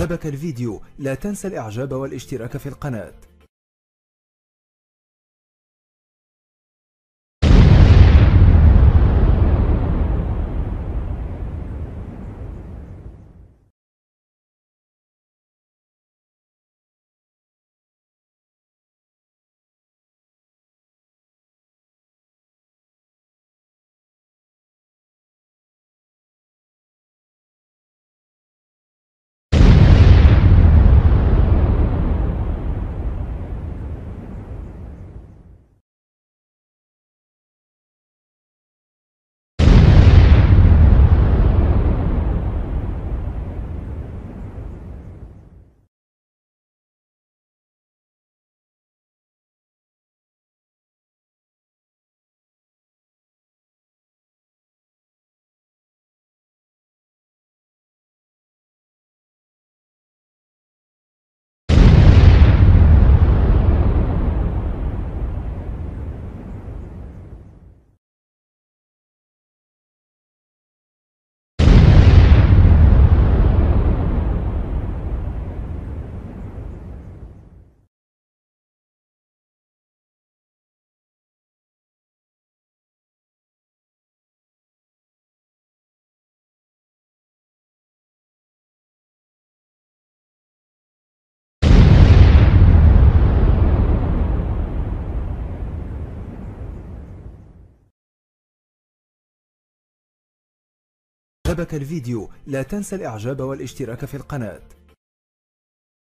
أعجبك الفيديو لا تنسى الاعجاب والاشتراك في القناة عجبك الفيديو لا تنسى الاعجاب والاشتراك في القناة